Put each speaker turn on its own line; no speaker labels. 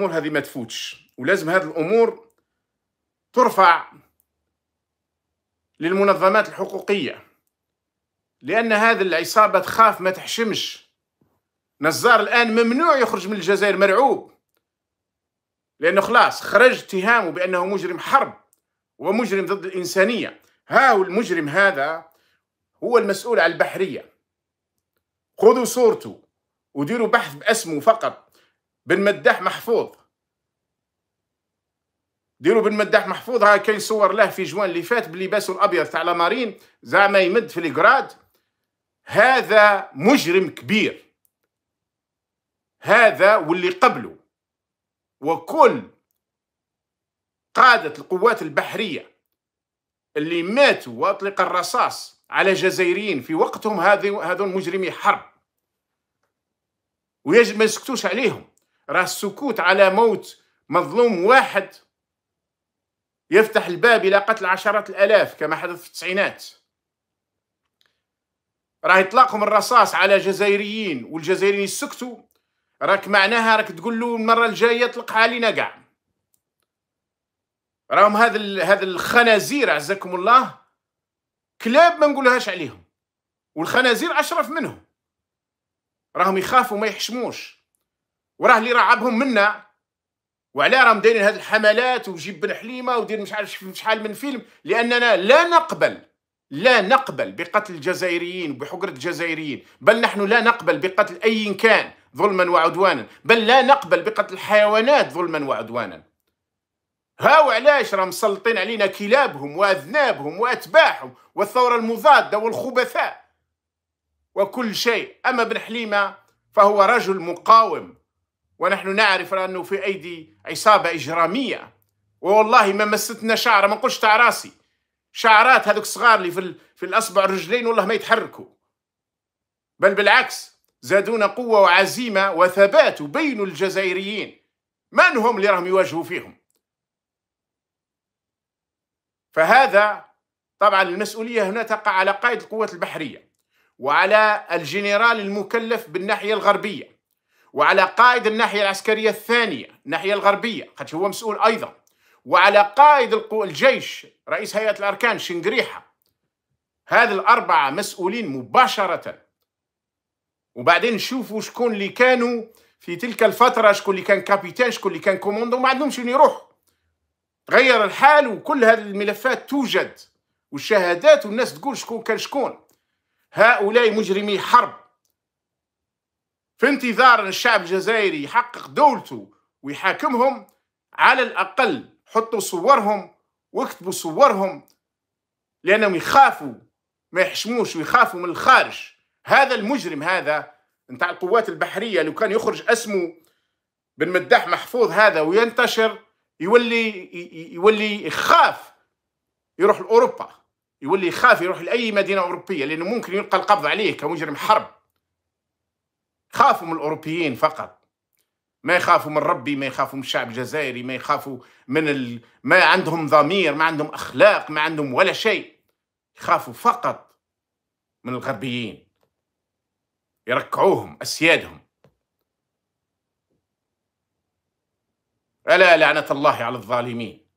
الامور هذه ما تفوتش ولازم هذه الامور ترفع للمنظمات الحقوقيه لان هذه العصابه تخاف ما تحشمش نزار الان ممنوع يخرج من الجزائر مرعوب لانه خلاص خرج اتهامه بانه مجرم حرب ومجرم ضد الانسانيه ها المجرم هذا هو المسؤول على البحريه خذوا صورته وديروا بحث باسمه فقط بن مداح محفوظ ديروا بن مداح محفوظ ها كاين صور له في جوان اللي فات بلباسه الابيض تاع لامارين زعما يمد في الكراد هذا مجرم كبير هذا واللي قبله وكل قادة القوات البحرية اللي ماتوا وأطلق الرصاص على جزائريين في وقتهم هذو مجرمي حرب ويجب ما يسكتوش عليهم راه السكوت على موت مظلوم واحد يفتح الباب إلى قتل عشرات الآلاف كما حدث في التسعينات راه إطلاقهم الرصاص على جزائريين والجزائريين يسكتوا راك معناها راك تقول له المرة الجاية اطلق علينا كاع راهم هذا هذا الخنازير عزكم الله كلاب ما نقولهاش عليهم والخنازير أشرف منهم راهم يخافوا ما يحشموش وراه اللي رعبهم منا وعلاه راهم دايرين هذه الحملات وجيب بن حليمه ودير مش عارف شحال من فيلم لاننا لا نقبل لا نقبل بقتل الجزائريين بحقرة الجزائريين بل نحن لا نقبل بقتل أي كان ظلما وعدوانا بل لا نقبل بقتل الحيوانات ظلما وعدوانا هاو علاش راهم مسلطين علينا كلابهم وأذنابهم وأتباعهم والثورة المضادة والخبثاء وكل شيء أما بن حليمة فهو رجل مقاوم ونحن نعرف أنه في أيدي عصابة إجرامية والله ما مستنا شعرة ما نقولش تاع راسي شعرات هذوك الصغار اللي في, في الأصبع الرجلين والله ما يتحركوا بل بالعكس زادونا قوة وعزيمة وثبات وبينوا الجزائريين من هم اللي راهم يواجهوا فيهم فهذا طبعا المسؤولية هنا تقع على قائد القوات البحرية وعلى الجنرال المكلف بالناحية الغربية وعلى قائد الناحية العسكرية الثانية الناحية الغربية قد هو مسؤول أيضا وعلى قائد الجيش رئيس هيئة الأركان شنقريحة هذه الأربعة مسؤولين مباشرة وبعدين نشوفوا شكون اللي كانوا في تلك الفترة شكون اللي كان كابيتان شكون اللي كان كوموندو ما عندهمش وين يروحوا تغير الحال وكل هذه الملفات توجد والشهادات والناس تقول شكون كان شكون هؤلاء مجرمي حرب في انتظار أن الشعب الجزائري يحقق دولته ويحاكمهم على الأقل حطوا صورهم واكتبوا صورهم لأنهم يخافوا ما يحشموش ويخافوا من الخارج هذا المجرم هذا نتاع القوات البحرية لو كان يخرج اسمه بن مداح محفوظ هذا وينتشر يولي يولي يخاف يروح لأوروبا يولي يخاف يروح لأي مدينة أوروبية لأنه ممكن يلقى القبض عليه كمجرم حرب خافوا من الأوروبيين فقط ما يخافوا من ربي ما يخافوا من الشعب الجزائري ما يخافوا من ال... ما عندهم ضمير ما عندهم أخلاق ما عندهم ولا شيء يخافوا فقط من الغربيين يركعوهم أسيادهم ألا لعنة الله على الظالمين